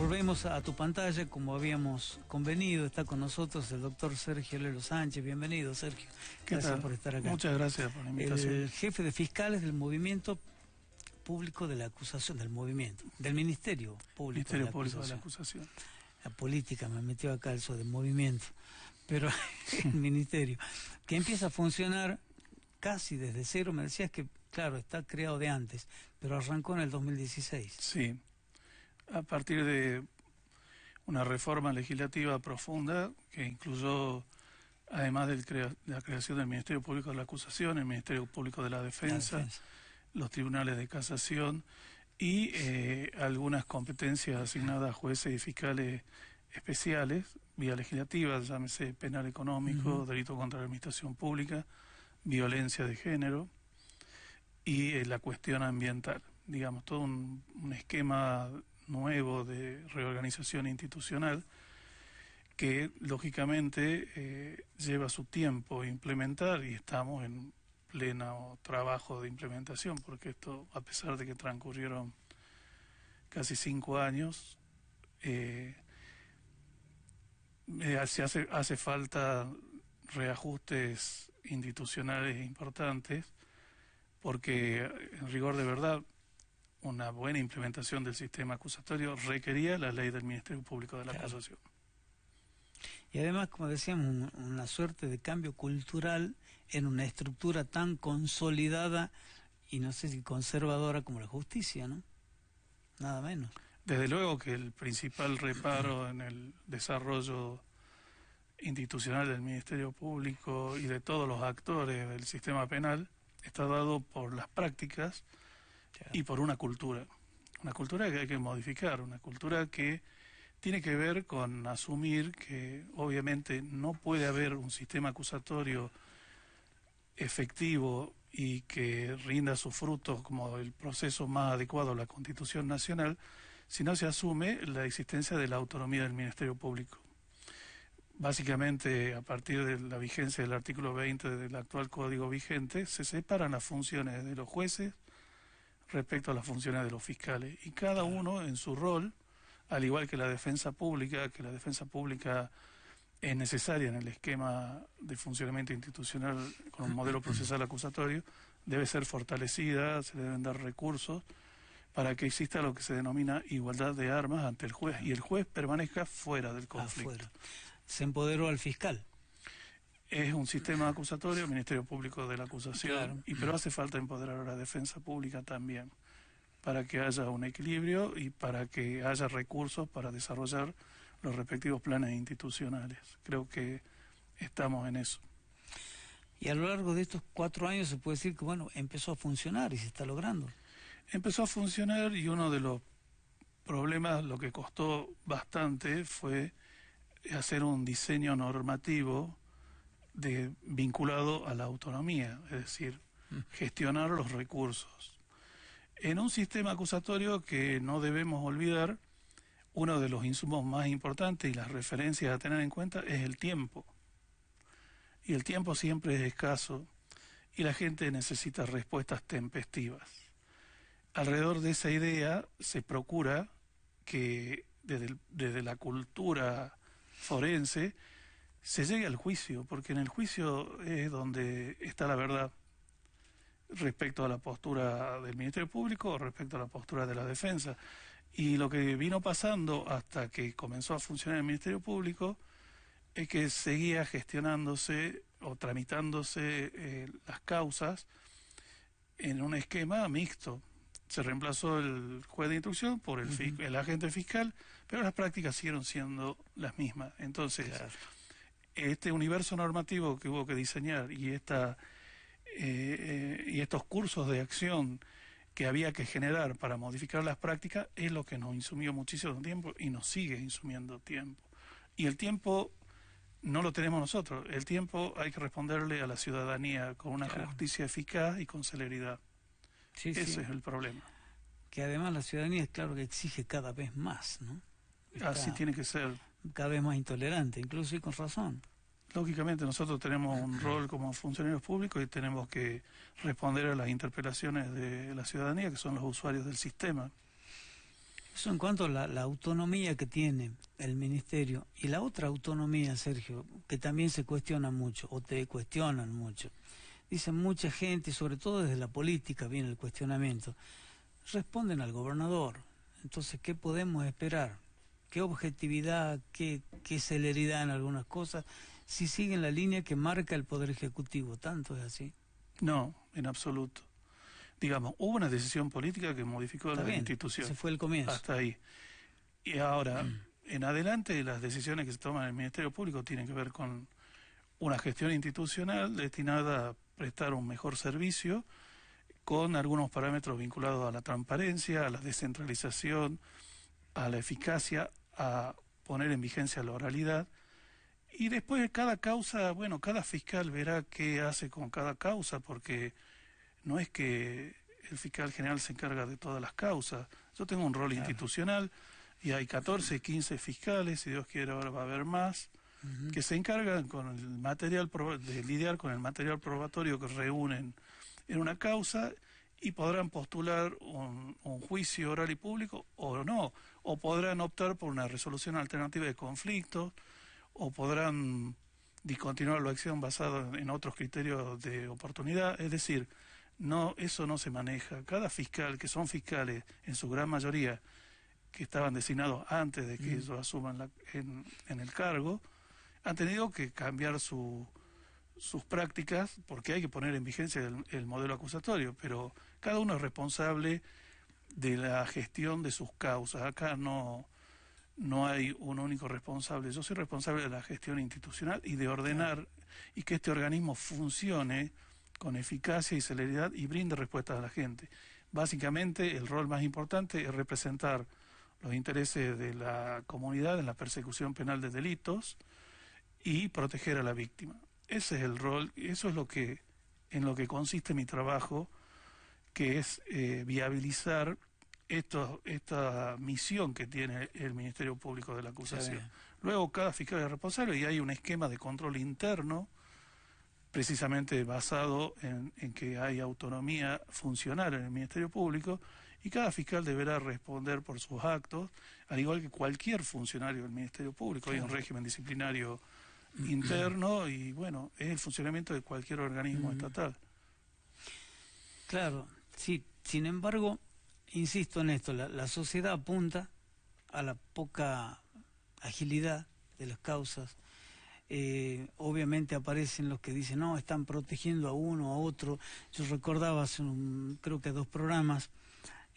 Volvemos a tu pantalla, como habíamos convenido, está con nosotros el doctor Sergio Lelo Sánchez. Bienvenido, Sergio. Gracias por estar acá. Muchas gracias por la invitación. El jefe de fiscales del movimiento público de la acusación, del movimiento, del Ministerio Público, de, la público de la Acusación. La política me metió acá calzo del movimiento, pero el ministerio, que empieza a funcionar casi desde cero, me decías que, claro, está creado de antes, pero arrancó en el 2016. Sí a partir de una reforma legislativa profunda que incluyó, además de la creación del Ministerio Público de la Acusación, el Ministerio Público de la Defensa, los tribunales de casación y eh, algunas competencias asignadas a jueces y fiscales especiales, vía legislativa, llámese penal económico, delito contra la administración pública, violencia de género y eh, la cuestión ambiental. Digamos, todo un esquema nuevo de reorganización institucional que lógicamente eh, lleva su tiempo implementar y estamos en pleno trabajo de implementación, porque esto, a pesar de que transcurrieron casi cinco años, eh, eh, se hace, hace falta reajustes institucionales importantes, porque en rigor de verdad una buena implementación del sistema acusatorio requería la ley del Ministerio Público de la asociación Y además, como decíamos, una suerte de cambio cultural en una estructura tan consolidada y no sé si conservadora como la justicia, ¿no? Nada menos. Desde luego que el principal reparo en el desarrollo institucional del Ministerio Público y de todos los actores del sistema penal está dado por las prácticas y por una cultura. Una cultura que hay que modificar, una cultura que tiene que ver con asumir que obviamente no puede haber un sistema acusatorio efectivo y que rinda sus frutos como el proceso más adecuado a la Constitución Nacional si no se asume la existencia de la autonomía del Ministerio Público. Básicamente, a partir de la vigencia del artículo 20 del actual código vigente, se separan las funciones de los jueces, respecto a las funciones de los fiscales. Y cada uno en su rol, al igual que la defensa pública, que la defensa pública es necesaria en el esquema de funcionamiento institucional con un modelo procesal acusatorio, debe ser fortalecida, se deben dar recursos para que exista lo que se denomina igualdad de armas ante el juez y el juez permanezca fuera del conflicto. Se empoderó al fiscal es un sistema acusatorio, Ministerio Público de la Acusación, y pero hace falta empoderar a la defensa pública también para que haya un equilibrio y para que haya recursos para desarrollar los respectivos planes institucionales. Creo que estamos en eso. Y a lo largo de estos cuatro años se puede decir que, bueno, empezó a funcionar y se está logrando. Empezó a funcionar y uno de los problemas, lo que costó bastante, fue hacer un diseño normativo de, vinculado a la autonomía, es decir, mm. gestionar los recursos. En un sistema acusatorio que no debemos olvidar, uno de los insumos más importantes y las referencias a tener en cuenta es el tiempo. Y el tiempo siempre es escaso y la gente necesita respuestas tempestivas. Alrededor de esa idea se procura que desde, desde la cultura forense se llegue al juicio, porque en el juicio es donde está la verdad respecto a la postura del Ministerio Público o respecto a la postura de la defensa. Y lo que vino pasando hasta que comenzó a funcionar el Ministerio Público es que seguía gestionándose o tramitándose eh, las causas en un esquema mixto. Se reemplazó el juez de instrucción por el, agente fiscal, pero las prácticas siguieron siendo las mismas. Entonces, este universo normativo que hubo que diseñar y esta eh, eh, y estos cursos de acción que había que generar para modificar las prácticas es lo que nos insumió muchísimo tiempo y nos sigue insumiendo tiempo. Y el tiempo no lo tenemos nosotros, el tiempo hay que responderle a la ciudadanía con una justicia eficaz y con celeridad. Ese es el problema. Que además la ciudadanía es claro que exige cada vez más, ¿no? Así tiene que ser. Cada vez más intolerante, incluso y con razón. Lógicamente nosotros tenemos un rol como funcionarios públicos y tenemos que responder a las interpelaciones de la ciudadanía, que son los usuarios del sistema. Eso en cuanto a la, autonomía que tiene el ministerio y la otra autonomía, Sergio, que también se cuestiona mucho o te cuestionan mucho. Dicen mucha gente, sobre todo desde la política viene el cuestionamiento, responden al gobernador. Entonces, ¿qué podemos esperar? ¿Qué objetividad, qué, qué celeridad en algunas cosas? si siguen la línea que marca el Poder Ejecutivo. ¿Tanto es así? No, en absoluto. Digamos, hubo una decisión política que modificó la institución. Se fue el comienzo. Hasta ahí. Y ahora, mm. en adelante, las decisiones que se toman en el Ministerio Público tienen que ver con una gestión institucional destinada a prestar un mejor servicio con algunos parámetros vinculados a la transparencia, a la descentralización, a la eficacia, a poner en vigencia la oralidad y después cada causa, bueno, cada fiscal verá qué hace con cada causa, porque no es que el fiscal general se encarga de todas las causas. Yo tengo un rol institucional y hay 14, 15 fiscales, si Dios quiere ahora va a haber más, que se encargan con el material de lidiar con el material probatorio que reúnen en una causa y podrán postular un, un, juicio oral y público o no, o podrán optar por una resolución alternativa de conflictos o podrán discontinuar la acción basada en otros criterios de oportunidad. Es decir, no, eso no se maneja. Cada fiscal, que son fiscales en su gran mayoría, que estaban designados antes de que mm. ellos asuman en, el cargo, han tenido que cambiar sus prácticas porque hay que poner en vigencia el, el modelo acusatorio, pero cada uno es responsable de la gestión de sus causas. Acá no, no hay un único responsable. Yo soy responsable de la gestión institucional y de ordenar y que este organismo funcione con eficacia y celeridad y brinde respuestas a la gente. Básicamente el rol más importante es representar los intereses de la comunidad en la persecución penal de delitos y proteger a la víctima. Ese es el rol, eso es lo que en lo que consiste mi trabajo, que es eh, viabilizar esto, esta misión que tiene el Ministerio Público de la acusación. Luego cada fiscal es responsable y hay un esquema de control interno precisamente basado en, que hay autonomía funcional en el Ministerio Público y cada fiscal deberá responder por sus actos, al igual que cualquier funcionario del Ministerio Público. Hay un régimen disciplinario mm-hmm. interno y bueno, es el funcionamiento de cualquier organismo mm-hmm. estatal. Claro, sí, sin embargo, insisto en esto, la, sociedad apunta a la poca agilidad de las causas. Eh, obviamente aparecen los que dicen, no, están protegiendo a uno, a otro. Yo recordaba hace un, creo que dos programas,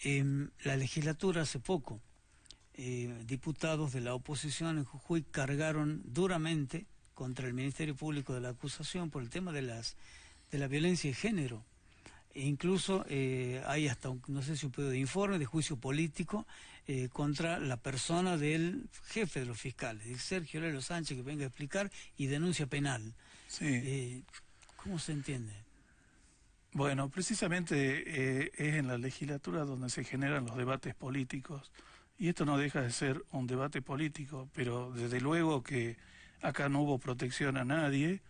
eh, la legislatura hace poco, eh, diputados de la oposición en Jujuy cargaron duramente contra el Ministerio Público de la acusación por el tema de, las, de la violencia de género. E incluso eh, hay hasta, un, no sé si un pedido de informe, de juicio político eh, contra la persona del jefe de los fiscales, Sergio Lelo Sánchez, que venga a explicar y denuncia penal. Sí. Eh, ¿Cómo se entiende? Bueno, precisamente es en la legislatura donde se generan los debates políticos y esto no deja de ser un debate político, pero desde luego que acá no hubo protección a nadie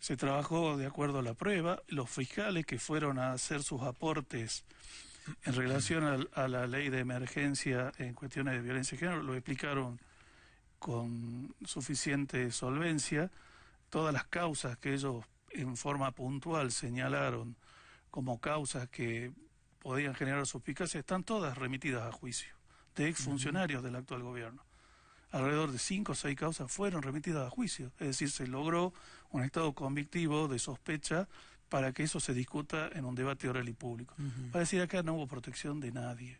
se trabajó de acuerdo a la prueba. Los fiscales que fueron a hacer sus aportes en relación a, la ley de emergencia en cuestiones de violencia de género lo explicaron con suficiente solvencia. Todas las causas que ellos en forma puntual señalaron como causas que podían generar suspicacia están todas remitidas a juicio de ex funcionarios del actual gobierno alrededor de cinco o seis causas fueron remitidas a juicio. Es decir, se logró un estado convictivo de sospecha para que eso se discuta en un debate oral y público. Para decir acá no hubo protección de nadie.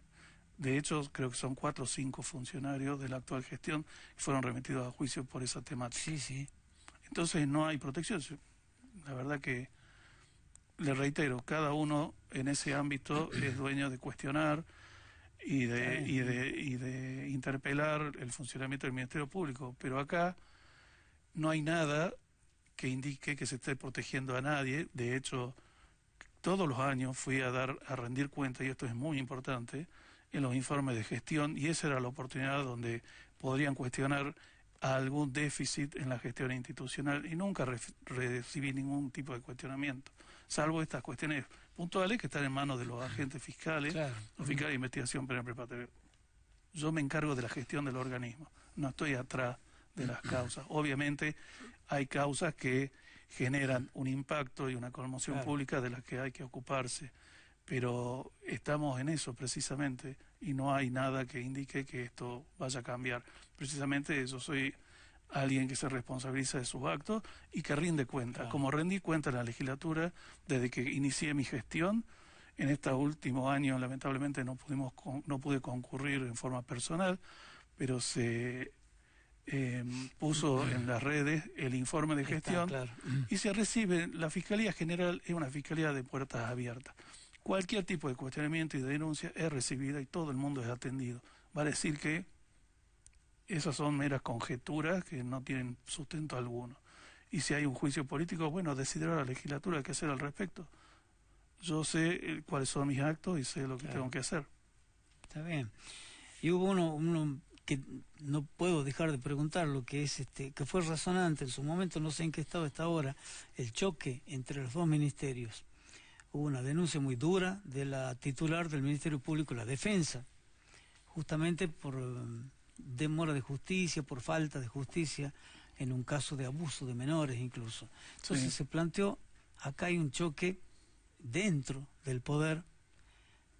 De hecho, creo que son cuatro o cinco funcionarios de la actual gestión que fueron remitidos a juicio por esa temática. Sí, sí. Entonces no hay protección. La verdad que, le reitero, cada uno en ese ámbito es dueño de cuestionar, y de, interpelar el funcionamiento del Ministerio Público. Pero acá no hay nada que indique que se esté protegiendo a nadie. De hecho, todos los años fui a dar a rendir cuenta, y esto es muy importante, en los informes de gestión, y esa era la oportunidad donde podrían cuestionar algún déficit en la gestión institucional y nunca recibí ningún tipo de cuestionamiento, salvo estas cuestiones puntuales que están en manos de los agentes fiscales, los fiscales de investigación penal preparatoria. Yo me encargo de la gestión del organismo, no estoy atrás de las causas. Obviamente hay causas que generan un impacto y una conmoción pública de las que hay que ocuparse, pero estamos en eso precisamente y no hay nada que indique que esto vaya a cambiar. Precisamente yo soy alguien que se responsabiliza de sus actos y que rinde cuenta, como rendí cuenta en la legislatura desde que inicié mi gestión. En este último año, lamentablemente, no, pudimos no pude concurrir en forma personal, pero se em, puso en las redes el informe de gestión y se recibe. La Fiscalía General es una fiscalía de puertas abiertas. Cualquier tipo de cuestionamiento y de denuncia es recibida y todo el mundo es atendido. Va a decir que esas son meras conjeturas que no tienen sustento alguno. Y si hay un juicio político, bueno, decidirá la legislatura qué hacer al respecto. Yo sé eh, cuáles son mis actos y sé lo que tengo que hacer. Está bien. Y hubo uno, uno que no puedo dejar de preguntar lo que es este que fue razonante en su momento no sé en qué estado está ahora el choque entre los dos ministerios hubo una denuncia muy dura de la titular del ministerio público la defensa justamente por eh, demora de justicia, por falta de justicia, en un caso de abuso de menores incluso. Entonces se planteó, acá hay un choque dentro del poder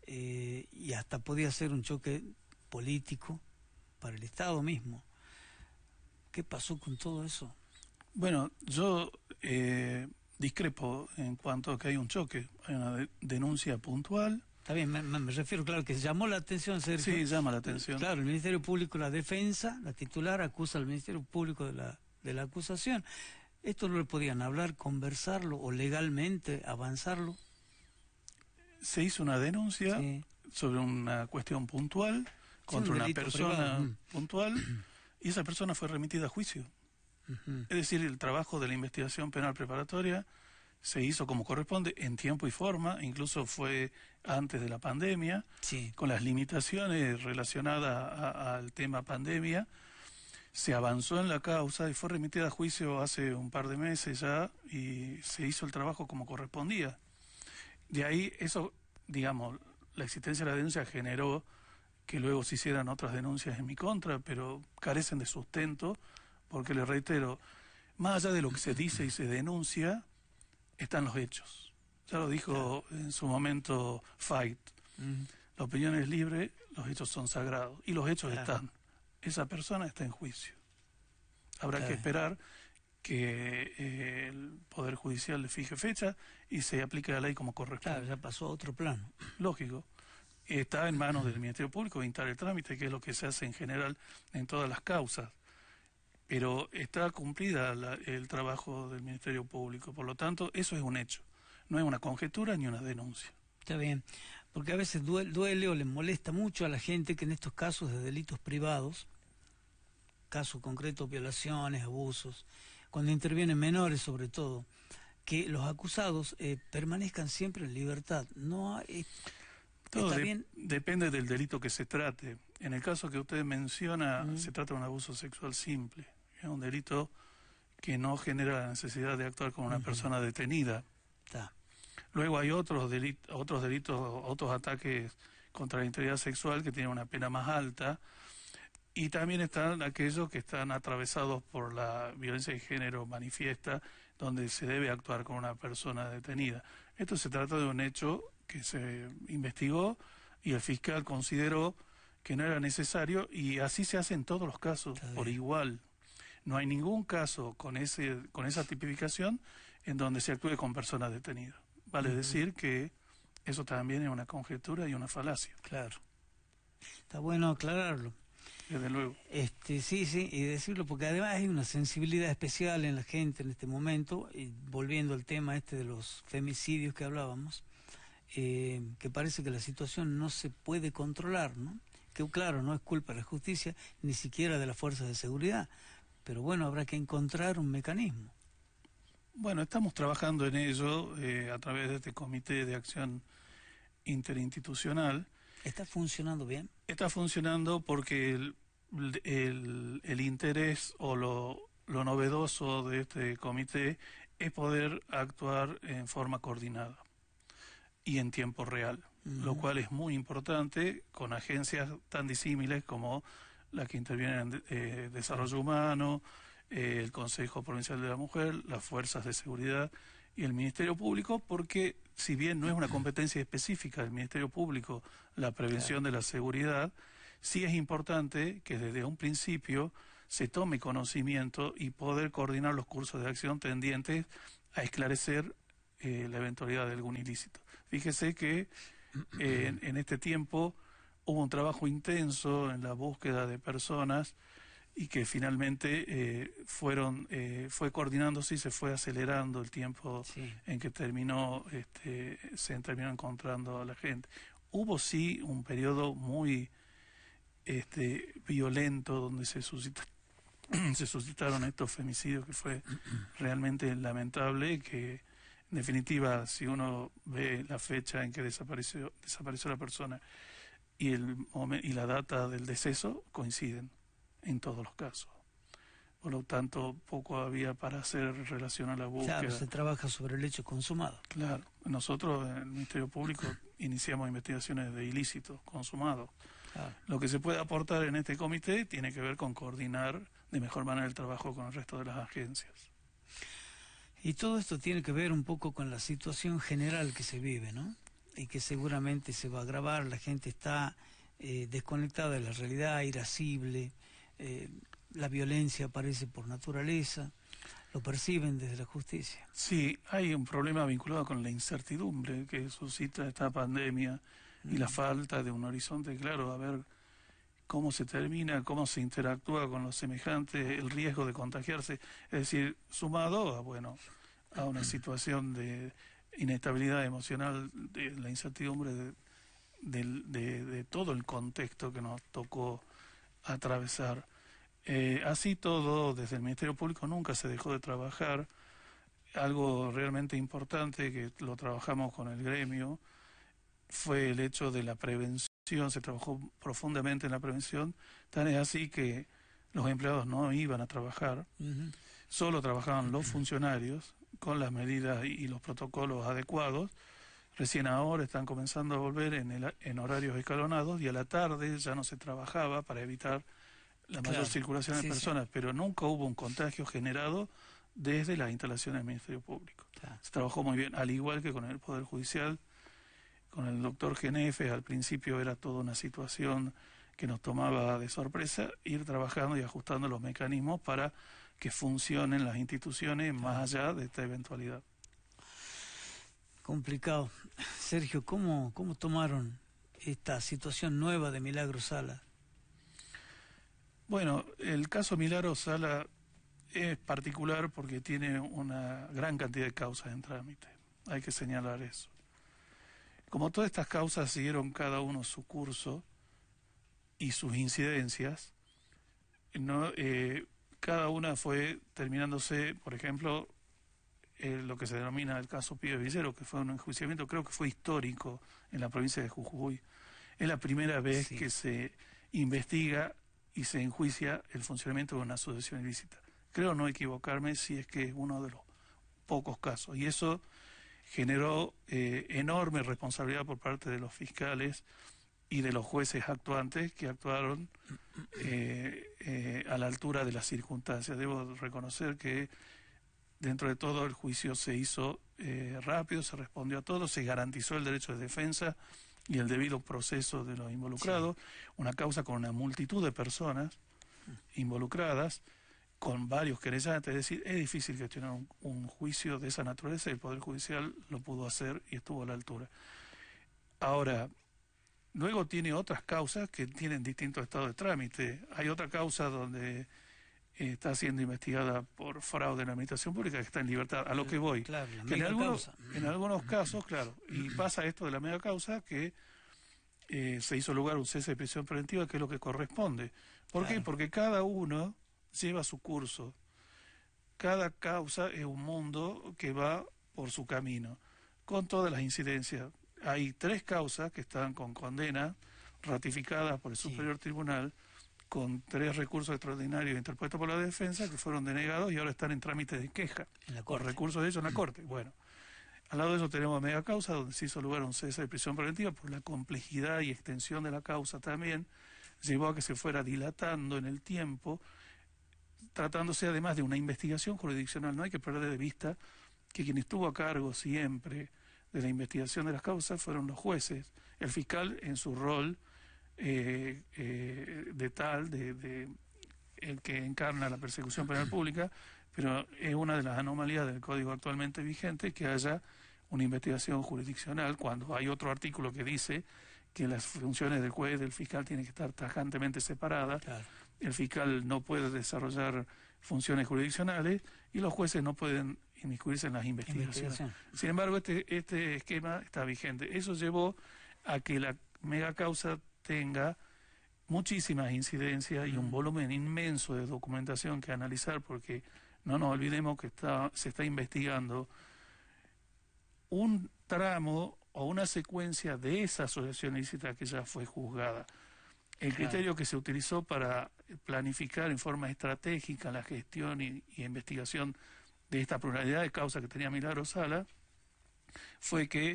eh, y hasta podía ser un choque político para el Estado mismo. ¿Qué pasó con todo eso? Bueno, yo eh, discrepo en cuanto a que hay un choque, hay una denuncia puntual Está bien, me, refiero, claro, que llamó la atención, Sergio. Sí, llama la atención. Claro, el Ministerio Público, la defensa, la titular, acusa al Ministerio Público de la, de la acusación. ¿Esto no le podían hablar, conversarlo o legalmente avanzarlo? Se hizo una denuncia sobre una cuestión puntual contra una persona mm. puntual y esa persona fue remitida a juicio. Es decir, el trabajo de la investigación penal preparatoria se hizo como corresponde en tiempo y forma, incluso fue antes de la pandemia, con las limitaciones relacionadas al tema pandemia. Se avanzó en la causa y fue remitida a juicio hace un par de meses ya y se hizo el trabajo como correspondía. De ahí eso, digamos, la existencia de la denuncia generó que luego se hicieran otras denuncias en mi contra, pero carecen de sustento porque, le reitero, más allá de lo que se dice y se denuncia, están los hechos. Ya lo dijo en su momento Fight. La opinión es libre, los hechos son sagrados. Y los hechos están. Esa persona está en juicio. Habrá que esperar que eh, el Poder Judicial le fije fecha y se aplique la ley como corresponde. Claro, ya pasó a otro plano. Lógico. Está en manos del Ministerio Público evitar el trámite, que es lo que se hace en general en todas las causas pero está cumplida el trabajo del Ministerio Público. Por lo tanto, eso es un hecho, no es una conjetura ni una denuncia. Está bien, porque a veces duele, o le molesta mucho a la gente que en estos casos de delitos privados, casos concretos, violaciones, abusos, cuando intervienen menores sobre todo, que los acusados eh, permanezcan siempre en libertad. No hay, depende del delito que se trate. En el caso que usted menciona, se trata de un abuso sexual simple es un delito que no genera la necesidad de actuar con una persona detenida. Luego hay otros delitos, otros delitos, otros ataques contra la integridad sexual que tienen una pena más alta. Y también están aquellos que están atravesados por la violencia de género manifiesta, donde se debe actuar con una persona detenida. Esto se trata de un hecho que se investigó y el fiscal consideró que no era necesario y así se hace en todos los casos, por igual. No hay ningún caso con, ese, con esa tipificación en donde se actúe con personas detenidas. Vale decir que eso también es una conjetura y una falacia. Claro. Está bueno aclararlo. Desde luego. Este, sí, sí, y decirlo porque además hay una sensibilidad especial en la gente en este momento, y volviendo al tema este de los femicidios que hablábamos, eh, que parece que la situación no se puede controlar, ¿no? Que claro, no es culpa de la justicia, ni siquiera de las fuerzas de seguridad, pero bueno, habrá que encontrar un mecanismo. Bueno, estamos trabajando en ello eh, a través de este Comité de Acción Interinstitucional. ¿Está funcionando bien? Está funcionando porque el, interés o lo, novedoso de este comité es poder actuar en forma coordinada y en tiempo real, lo cual es muy importante con agencias tan disímiles como la que intervienen en eh, desarrollo humano, eh, el Consejo Provincial de la Mujer, las fuerzas de seguridad y el Ministerio Público, porque si bien no es una competencia específica del Ministerio Público la prevención de la seguridad, sí es importante que desde un principio se tome conocimiento y poder coordinar los cursos de acción tendientes a esclarecer eh, la eventualidad de algún ilícito. Fíjese que en este tiempo hubo un trabajo intenso en la búsqueda de personas y que finalmente eh, fueron eh, fue coordinándose y se fue acelerando el tiempo en que terminó este, se terminó encontrando a la gente hubo sí un periodo muy este, violento donde se suscita, se suscitaron estos femicidios que fue realmente lamentable que en definitiva si uno ve la fecha en que desapareció desapareció la persona y, el, y la data del deceso coinciden en todos los casos. Por lo tanto, poco había para hacer relación a la búsqueda. Claro, se trabaja sobre el hecho consumado. Claro, nosotros en el Ministerio Público iniciamos investigaciones de ilícitos consumados. Lo que se puede aportar en este comité tiene que ver con coordinar de mejor manera el trabajo con el resto de las agencias. Y todo esto tiene que ver un poco con la situación general que se vive, ¿no? y que seguramente se va a agravar, la gente está eh, desconectada de la realidad, irascible, eh, la violencia aparece por naturaleza, lo perciben desde la justicia. Sí, hay un problema vinculado con la incertidumbre que suscita esta pandemia y la mm. falta de un horizonte claro, a ver cómo se termina, cómo se interactúa con los semejantes, el riesgo de contagiarse, es decir, sumado a, bueno, a una situación de inestabilidad emocional, de la incertidumbre de, todo el contexto que nos tocó atravesar. Eh, así todo, desde el Ministerio Público nunca se dejó de trabajar. Algo realmente importante que lo trabajamos con el gremio fue el hecho de la prevención. Se trabajó profundamente en la prevención. Tan es así que los empleados no iban a trabajar, solo trabajaban los funcionarios con las medidas y los protocolos adecuados. Recién ahora están comenzando a volver en, el, en horarios escalonados y a la tarde ya no se trabajaba para evitar la mayor circulación de personas, pero nunca hubo un contagio generado desde las instalaciones del Ministerio Público. Se trabajó muy bien, al igual que con el Poder Judicial, con el doctor Genefe, al principio era toda una situación que nos tomaba de sorpresa ir trabajando y ajustando los mecanismos para que funcionen las instituciones más allá de esta eventualidad. Complicado. Sergio, ¿cómo, cómo tomaron esta situación nueva de Milagro Sala? Bueno, el caso Milagro Sala es particular porque tiene una gran cantidad de causas en trámite. Hay que señalar eso. Como todas estas causas siguieron cada uno su curso y sus incidencias, no, eh, cada una fue terminándose, por ejemplo, eh, lo que se denomina el caso Pío Villero, que fue un enjuiciamiento, creo que fue histórico en la provincia de Jujuy. Es la primera vez que se investiga y se enjuicia el funcionamiento de una asociación ilícita. Creo no equivocarme si es que es uno de los pocos casos. Y eso generó eh, enorme responsabilidad por parte de los fiscales y de los jueces actuantes que actuaron eh, eh, a la altura de las circunstancias. Debo reconocer que dentro de todo el juicio se hizo eh, rápido, se respondió a todo, se garantizó el derecho de defensa y el debido proceso de los involucrados, una causa con una multitud de personas involucradas, con varios querellantes, es decir, es difícil gestionar un, un juicio de esa naturaleza y el Poder Judicial lo pudo hacer y estuvo a la altura. Ahora, Luego tiene otras causas que tienen distintos estados de trámite. Hay otra causa donde eh, está siendo investigada por fraude en la administración pública que está en libertad, a lo que voy. en, algunos, casos, claro, y mm. pasa esto de la media causa que eh, se hizo lugar un cese de prisión preventiva, que es lo que corresponde. ¿Por qué? Porque cada uno lleva su curso. Cada causa es un mundo que va por su camino, con todas las incidencias, hay tres causas que están con condena ratificadas por el Superior Tribunal con tres recursos extraordinarios interpuestos por la defensa que fueron denegados y ahora están en trámite de queja. ¿Con recursos de ellos en la Corte. Bueno, al lado de eso tenemos mega causa donde se hizo lugar un cese de prisión preventiva por la complejidad y extensión de la causa también llevó a que se fuera dilatando en el tiempo, tratándose además de una investigación jurisdiccional. No hay que perder de vista que quien estuvo a cargo siempre de la investigación de las causas fueron los jueces. El fiscal en su rol eh, eh, de tal, de, de, el que encarna la persecución penal pública, pero es una de las anomalías del código actualmente vigente que haya una investigación jurisdiccional cuando hay otro artículo que dice que las funciones del juez, del fiscal, tienen que estar tajantemente separadas. El fiscal no puede desarrollar funciones jurisdiccionales y los jueces no pueden inmiscuirse en las investigaciones. Sin embargo, este, este esquema está vigente. Eso llevó a que la mega causa tenga muchísimas incidencias y un volumen inmenso de documentación que analizar, porque no nos olvidemos que está, se está investigando un tramo o una secuencia de esa asociación ilícita que ya fue juzgada. El criterio que se utilizó para planificar en forma estratégica la gestión y, y investigación de esta pluralidad de causas que tenía Milagro Sala fue que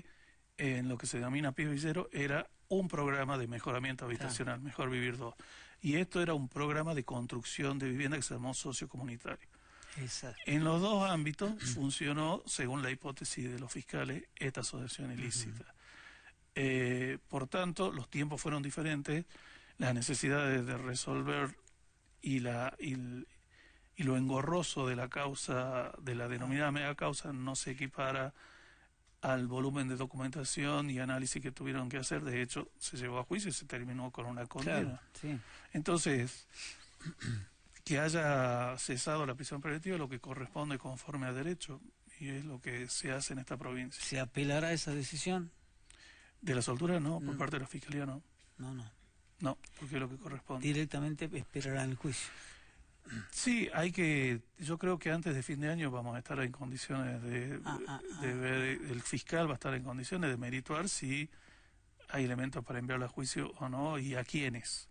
eh, en lo que se denomina pie Villero era un programa de mejoramiento habitacional, Mejor Vivir 2. Y esto era un programa de construcción de vivienda que se llamó sociocomunitario. En los dos ámbitos funcionó, según la hipótesis de los fiscales, esta asociación ilícita. Eh, por tanto, los tiempos fueron diferentes, las necesidades de resolver y, la, y lo engorroso de la causa, de la denominada mega causa, no se equipara al volumen de documentación y análisis que tuvieron que hacer. De hecho, se llevó a juicio y se terminó con una condena. Entonces, que haya cesado la prisión preventiva lo que corresponde conforme a derecho y es lo que se hace en esta provincia. ¿Se apelará a esa decisión? De la soltura no, por parte de la Fiscalía no. No, no. No, porque es lo que corresponde. Directamente esperarán el juicio. Sí, hay que, yo creo que antes de fin de año vamos a estar en condiciones ah, ah, ah. de, ver, el fiscal va a estar en condiciones de merituar si hay elementos para enviarlo a juicio o no y a quiénes.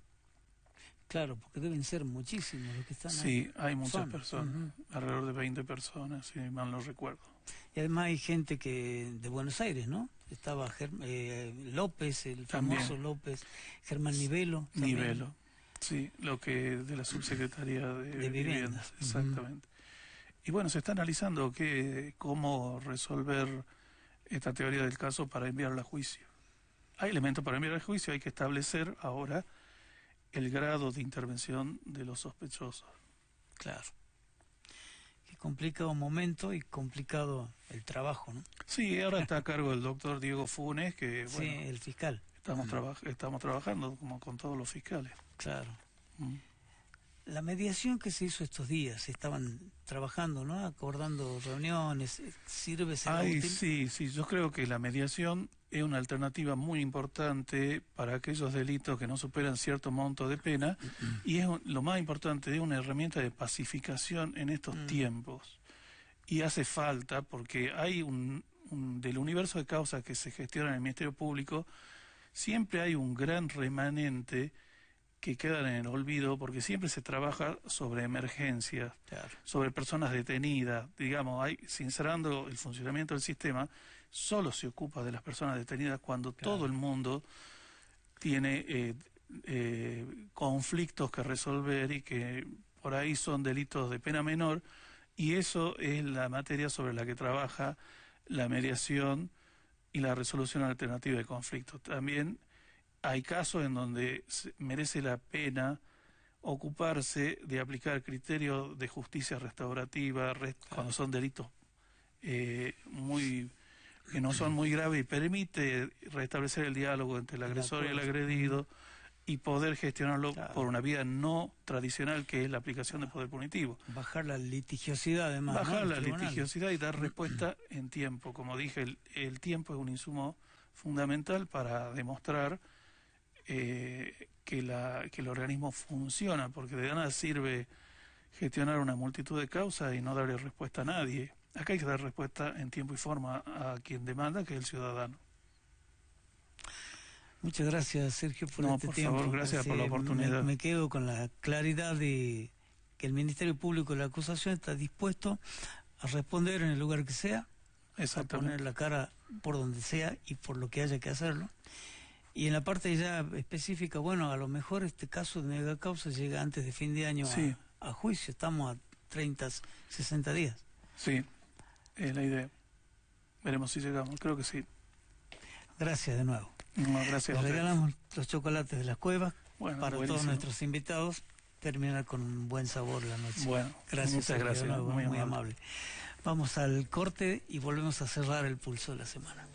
Claro, porque deben ser muchísimos los que están Sí, hay muchas personas, alrededor de 20 personas, si mal no recuerdo. Y además hay gente que de Buenos Aires, ¿no? Estaba eh, López, el famoso López, Germán Nivelo. Nivelo. Sí, lo que de la subsecretaría de, viviendas, exactamente. Y bueno, se está analizando que, cómo resolver esta teoría del caso para enviarla a juicio. Hay elementos para enviar a juicio, hay que establecer ahora el grado de intervención de los sospechosos. Claro. Qué complicado momento y complicado el trabajo, ¿no? Sí, ahora está a cargo el doctor Diego Funes, que... Bueno, el fiscal. Estamos, estamos trabajando como con todos los fiscales. Claro. La mediación que se hizo estos días, estaban trabajando, ¿no? Acordando reuniones, eh, ¿sirve? sí, sí, yo creo que la mediación es una alternativa muy importante para aquellos delitos que no superan cierto monto de pena y es lo más importante, es una herramienta de pacificación en estos mm. tiempos. Y hace falta porque hay un, del universo de causas que se gestiona en el Ministerio Público, siempre hay un gran remanente que quedan en el olvido porque siempre se trabaja sobre emergencias, sobre personas detenidas, digamos, hay, sincerando el funcionamiento del sistema, solo se ocupa de las personas detenidas cuando todo el mundo tiene eh, eh, conflictos que resolver y que por ahí son delitos de pena menor y eso es la materia sobre la que trabaja la mediación y la resolución alternativa de conflictos. También hay casos en donde merece la pena ocuparse de aplicar criterios de justicia restaurativa cuando son delitos eh, muy que no son muy graves y permite restablecer el diálogo entre el agresor y el agredido y poder gestionarlo por una vía no tradicional que es la aplicación de poder punitivo. Bajar la litigiosidad además. Bajar la litigiosidad y dar respuesta en tiempo. Como dije, el tiempo es un insumo fundamental para demostrar eh, que, la, que el organismo funciona, porque de nada sirve gestionar una multitud de causas y no darle respuesta a nadie. Acá hay que dar respuesta en tiempo y forma a quien demanda, que es el ciudadano. Muchas gracias, Sergio, por este por tiempo. gracias por la oportunidad. Me, quedo con la claridad de que el Ministerio Público de la acusación está dispuesto a responder en el lugar que sea, a poner la cara por donde sea y por lo que haya que hacerlo. Y en la parte ya específica, bueno, a lo mejor este caso de causa llega antes de fin de año a, juicio, estamos a 30, 60 días. Sí, es la idea. Veremos si llegamos, creo que sí. Gracias de nuevo. No, gracias. regalamos los chocolates de las cuevas para todos nuestros invitados. Terminar con un buen sabor la noche. Bueno, gracias, muchas gracias. muy, amable. Vamos al corte y volvemos a cerrar el pulso de la semana.